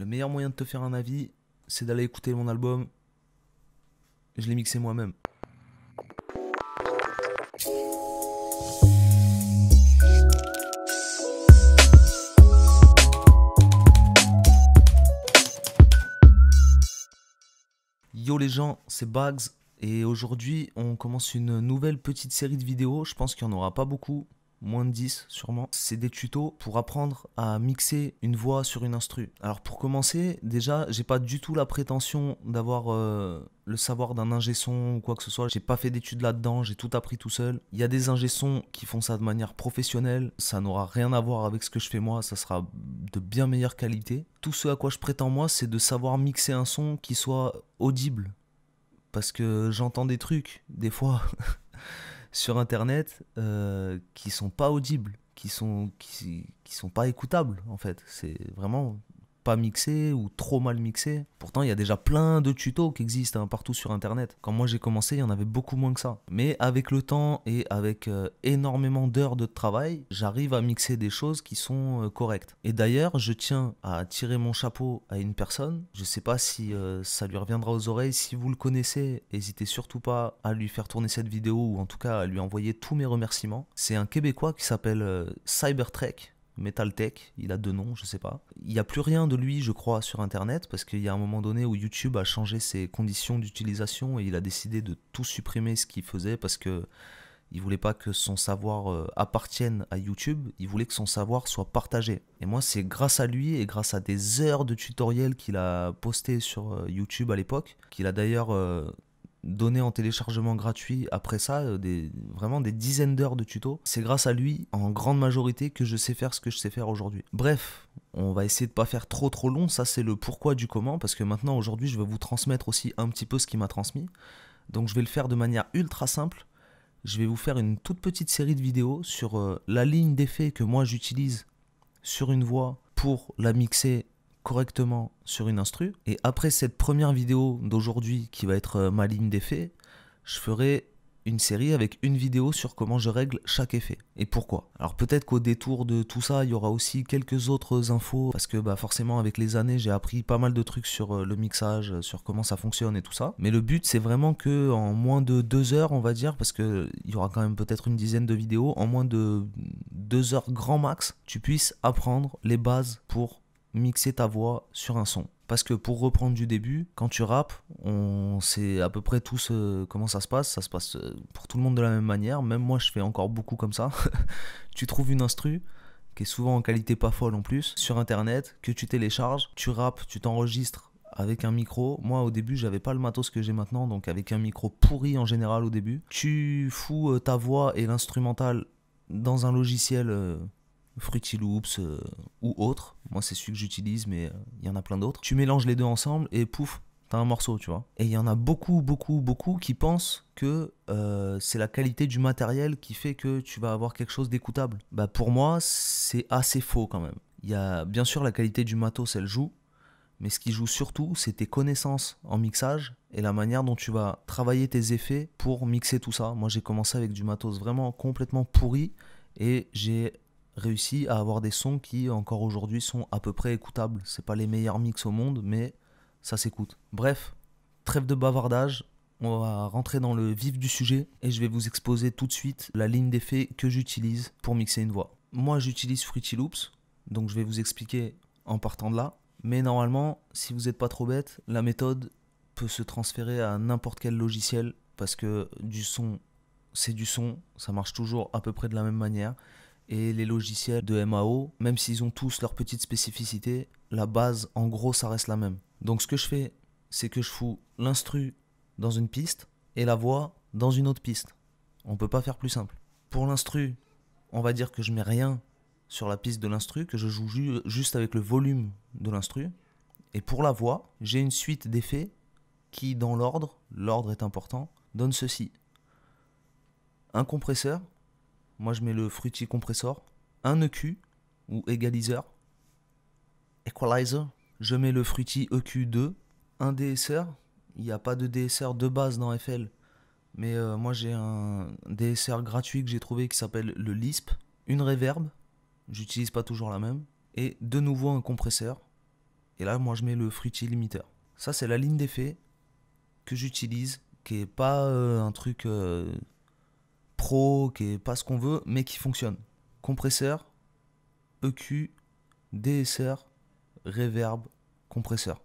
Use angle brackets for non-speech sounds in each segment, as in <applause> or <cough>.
Le meilleur moyen de te faire un avis, c'est d'aller écouter mon album. Je l'ai mixé moi-même. Yo les gens, c'est Bags et aujourd'hui on commence une nouvelle petite série de vidéos. Je pense qu'il n'y en aura pas beaucoup moins de 10 sûrement. C'est des tutos pour apprendre à mixer une voix sur une instru. Alors pour commencer, déjà, j'ai pas du tout la prétention d'avoir euh, le savoir d'un ingé son ou quoi que ce soit. J'ai pas fait d'études là-dedans, j'ai tout appris tout seul. Il y a des ingé sons qui font ça de manière professionnelle, ça n'aura rien à voir avec ce que je fais moi, ça sera de bien meilleure qualité. Tout ce à quoi je prétends moi, c'est de savoir mixer un son qui soit audible. Parce que j'entends des trucs, des fois, <laughs> sur Internet euh, qui sont pas audibles, qui sont, qui sont pas écoutables, en fait. C'est vraiment pas mixé ou trop mal mixé. Pourtant, il y a déjà plein de tutos qui existent hein, partout sur internet. Quand moi j'ai commencé, il y en avait beaucoup moins que ça. Mais avec le temps et avec euh, énormément d'heures de travail, j'arrive à mixer des choses qui sont euh, correctes. Et d'ailleurs, je tiens à tirer mon chapeau à une personne. Je ne sais pas si euh, ça lui reviendra aux oreilles. Si vous le connaissez, n'hésitez surtout pas à lui faire tourner cette vidéo ou en tout cas à lui envoyer tous mes remerciements. C'est un Québécois qui s'appelle Cybertrek. MetalTech, il a deux noms, je sais pas. Il n'y a plus rien de lui, je crois, sur Internet, parce qu'il y a un moment donné où YouTube a changé ses conditions d'utilisation et il a décidé de tout supprimer ce qu'il faisait parce que il voulait pas que son savoir euh, appartienne à YouTube, il voulait que son savoir soit partagé. Et moi, c'est grâce à lui et grâce à des heures de tutoriels qu'il a postés sur euh, YouTube à l'époque, qu'il a d'ailleurs euh, donné en téléchargement gratuit après ça, euh, des, vraiment des dizaines d'heures de tutos. C'est grâce à lui, en grande majorité, que je sais faire ce que je sais faire aujourd'hui. Bref, on va essayer de pas faire trop trop long, ça c'est le pourquoi du comment, parce que maintenant aujourd'hui je vais vous transmettre aussi un petit peu ce qu'il m'a transmis. Donc je vais le faire de manière ultra simple. Je vais vous faire une toute petite série de vidéos sur euh, la ligne d'effet que moi j'utilise sur une voix pour la mixer correctement sur une instru. Et après cette première vidéo d'aujourd'hui qui va être euh, ma ligne d'effet, je ferai une série avec une vidéo sur comment je règle chaque effet et pourquoi. Alors peut-être qu'au détour de tout ça, il y aura aussi quelques autres infos parce que bah forcément avec les années, j'ai appris pas mal de trucs sur euh, le mixage, sur comment ça fonctionne et tout ça. Mais le but c'est vraiment que en moins de deux heures, on va dire, parce que il y aura quand même peut-être une dizaine de vidéos, en moins de deux heures grand max, tu puisses apprendre les bases pour mixer ta voix sur un son. Parce que pour reprendre du début, quand tu rappes, on sait à peu près tous euh, comment ça se passe. Ça se passe euh, pour tout le monde de la même manière. Même moi, je fais encore beaucoup comme ça. <laughs> tu trouves une instru qui est souvent en qualité pas folle en plus sur internet que tu télécharges, tu rappes, tu t'enregistres avec un micro. Moi, au début, j'avais pas le matos que j'ai maintenant, donc avec un micro pourri en général au début. Tu fous euh, ta voix et l'instrumental dans un logiciel Fruity Loops euh, ou autre. Moi, c'est celui que j'utilise, mais euh, il y en a plein d'autres. Tu mélanges les deux ensemble et pouf, t'as un morceau, tu vois. Et il y en a beaucoup, beaucoup, beaucoup qui pensent que euh, c'est la qualité du matériel qui fait que tu vas avoir quelque chose d'écoutable. Bah pour moi, c'est assez faux quand même. Il y a bien sûr la qualité du matos, elle joue, mais ce qui joue surtout, c'est tes connaissances en mixage et la manière dont tu vas travailler tes effets pour mixer tout ça. Moi, j'ai commencé avec du matos vraiment complètement pourri et j'ai réussi à avoir des sons qui encore aujourd'hui sont à peu près écoutables. C'est pas les meilleurs mix au monde, mais ça s'écoute. Bref, trêve de bavardage, on va rentrer dans le vif du sujet et je vais vous exposer tout de suite la ligne d'effet que j'utilise pour mixer une voix. Moi j'utilise Fruity Loops, donc je vais vous expliquer en partant de là. Mais normalement, si vous n'êtes pas trop bête, la méthode peut se transférer à n'importe quel logiciel parce que du son, c'est du son, ça marche toujours à peu près de la même manière et les logiciels de MAO, même s'ils ont tous leurs petites spécificités, la base, en gros, ça reste la même. Donc ce que je fais, c'est que je fous l'instru dans une piste et la voix dans une autre piste. On peut pas faire plus simple. Pour l'instru, on va dire que je mets rien sur la piste de l'instru, que je joue juste avec le volume de l'instru. Et pour la voix, j'ai une suite d'effets qui, dans l'ordre, l'ordre est important, donne ceci. Un compresseur moi, je mets le Fruity Compressor, un EQ ou égaliseur, Equalizer. Je mets le Fruity EQ2, un DSR. Il n'y a pas de DSR de base dans FL, mais euh, moi j'ai un DSR gratuit que j'ai trouvé qui s'appelle le Lisp, une reverb, j'utilise pas toujours la même, et de nouveau un compresseur. Et là, moi je mets le Fruity Limiter. Ça, c'est la ligne d'effet que j'utilise, qui n'est pas euh, un truc. Euh, pro, qui est pas ce qu'on veut, mais qui fonctionne. Compresseur, EQ, DSR, reverb, compresseur.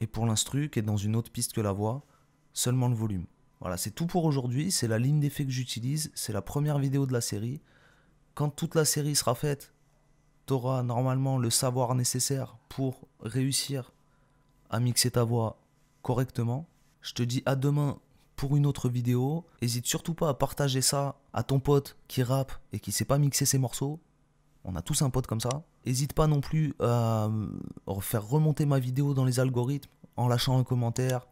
Et pour l'instru, qui est dans une autre piste que la voix, seulement le volume. Voilà, c'est tout pour aujourd'hui. C'est la ligne d'effet que j'utilise. C'est la première vidéo de la série. Quand toute la série sera faite, tu auras normalement le savoir nécessaire pour réussir à mixer ta voix correctement. Je te dis à demain pour une autre vidéo. hésite surtout pas à partager ça à ton pote qui rappe et qui sait pas mixer ses morceaux. On a tous un pote comme ça. Hésite pas non plus à euh, faire remonter ma vidéo dans les algorithmes en lâchant un commentaire,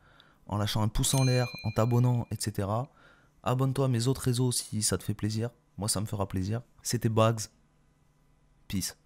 en lâchant un pouce en l'air, en t'abonnant, etc. Abonne-toi à mes autres réseaux si ça te fait plaisir. Moi, ça me fera plaisir. C'était Bugs. Peace.